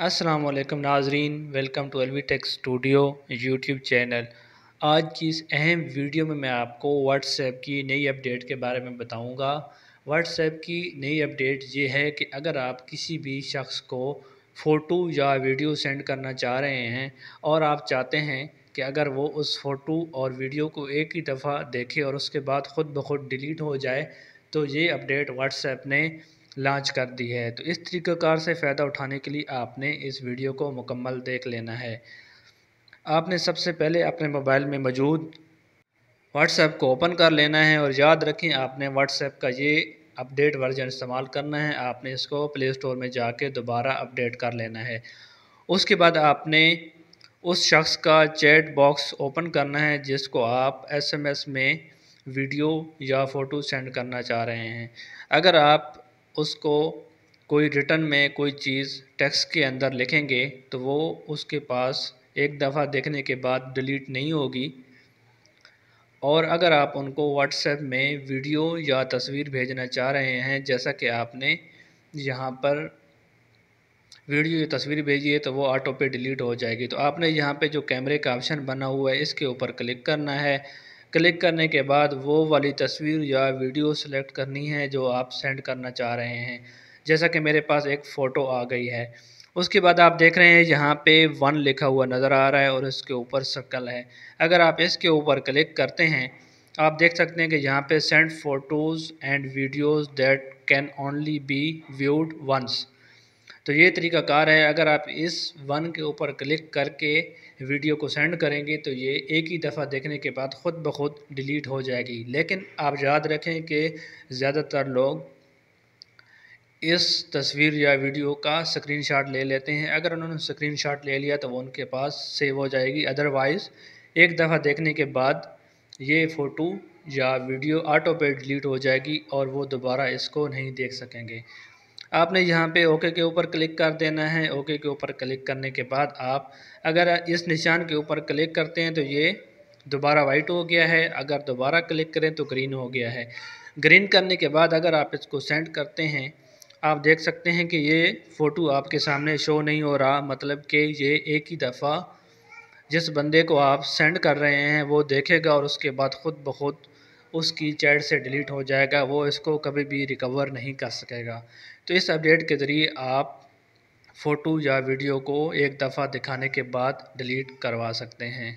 السلام علیکم ناظرین welcome to L V techs studio YouTube channel آج کی اس اہم ویڈیو میں میں آپ کو واٹس ایپ کی نئی اپڈیٹ کے بارے میں بتاؤں گا واٹس ایپ کی نئی اپڈیٹ یہ ہے کہ اگر آپ کسی بھی شخص کو فوٹو یا ویڈیو سینڈ کرنا چاہ رہے ہیں اور آپ چاہتے ہیں کہ اگر وہ اس فوٹو اور ویڈیو کو ایک ہی دفعہ دیکھے اور اس کے بعد خود بخود ڈیلیٹ ہو جائے تو یہ اپڈیٹ واٹس ایپ نے لانچ کر دی ہے تو اس طریقہ کار سے فائدہ اٹھانے کے لیے آپ نے اس ویڈیو کو مکمل دیکھ لینا ہے آپ نے سب سے پہلے اپنے موبائل میں موجود واٹس ایپ کو اوپن کر لینا ہے اور یاد رکھیں آپ نے واٹس ایپ کا یہ اپڈیٹ ورژن استعمال کرنا ہے آپ نے اس کو پلے سٹور میں جا کے دوبارہ اپڈیٹ کر لینا ہے اس کے بعد آپ نے اس شخص کا چیٹ باکس اوپن کرنا ہے جس کو آپ ایس ایم ایس میں ویڈیو یا فوٹو سینڈ کرنا چاہ رہے ہیں اگر آپ اس کو کوئی ریٹن میں کوئی چیز ٹیکس کے اندر لکھیں گے تو وہ اس کے پاس ایک دفعہ دیکھنے کے بعد ڈیلیٹ نہیں ہوگی اور اگر آپ ان کو واٹس ایپ میں ویڈیو یا تصویر بھیجنا چاہ رہے ہیں جیسا کہ آپ نے یہاں پر ویڈیو یا تصویر بھیجی ہے تو وہ آٹو پہ ڈیلیٹ ہو جائے گی تو آپ نے یہاں پہ جو کیمرے کا آپشن بنا ہوا ہے اس کے اوپر کلک کرنا ہے کلک کرنے کے بعد وہ والی تصویر یا ویڈیو سلیکٹ کرنی ہے جو آپ سینڈ کرنا چاہ رہے ہیں جیسا کہ میرے پاس ایک فوٹو آ گئی ہے اس کے بعد آپ دیکھ رہے ہیں یہاں پہ ون لکھا ہوا نظر آ رہا ہے اور اس کے اوپر سرکل ہے اگر آپ اس کے اوپر کلک کرتے ہیں آپ دیکھ سکتے ہیں کہ یہاں پہ send photos and videos that can only be viewed once تو یہ طریقہ کار ہے اگر آپ اس ون کے اوپر کلک کر کے ویڈیو کو سینڈ کریں گے تو یہ ایک ہی دفعہ دیکھنے کے بعد خود بخود ڈیلیٹ ہو جائے گی لیکن آپ یاد رکھیں کہ زیادہ تر لوگ اس تصویر یا ویڈیو کا سکرین شاٹ لے لیتے ہیں اگر انہوں نے سکرین شاٹ لے لیا تو وہ ان کے پاس سیو ہو جائے گی ادروائز ایک دفعہ دیکھنے کے بعد یہ فوٹو یا ویڈیو آٹو پہ ڈیلیٹ ہو جائے گی اور وہ دوبارہ اس کو نہیں دیکھ سکیں گے آپ نے یہاں پہ اوکے کے اوپر کلک کر دینا ہے اوکے کے اوپر کلک کرنے کے بعد آپ اگر اس نشان کے اوپر کلک کرتے ہیں تو یہ دوبارہ وائٹ ہو گیا ہے اگر دوبارہ کلک کریں تو گرین ہو گیا ہے گرین کرنے کے بعد اگر آپ اس کو سینڈ کرتے ہیں آپ دیکھ سکتے ہیں کہ یہ فوٹو آپ کے سامنے شو نہیں ہو رہا مطلب کہ یہ ایک ہی دفعہ جس بندے کو آپ سینڈ کر رہے ہیں وہ دیکھے گا اور اس کے بعد خود بخود اس کی چیٹ سے ڈیلیٹ ہو جائے گا وہ اس کو کبھی بھی ریکور نہیں کر سکے گا تو اس اپڈیٹ کے ذریعے آپ فوٹو یا ویڈیو کو ایک دفعہ دکھانے کے بعد ڈیلیٹ کروا سکتے ہیں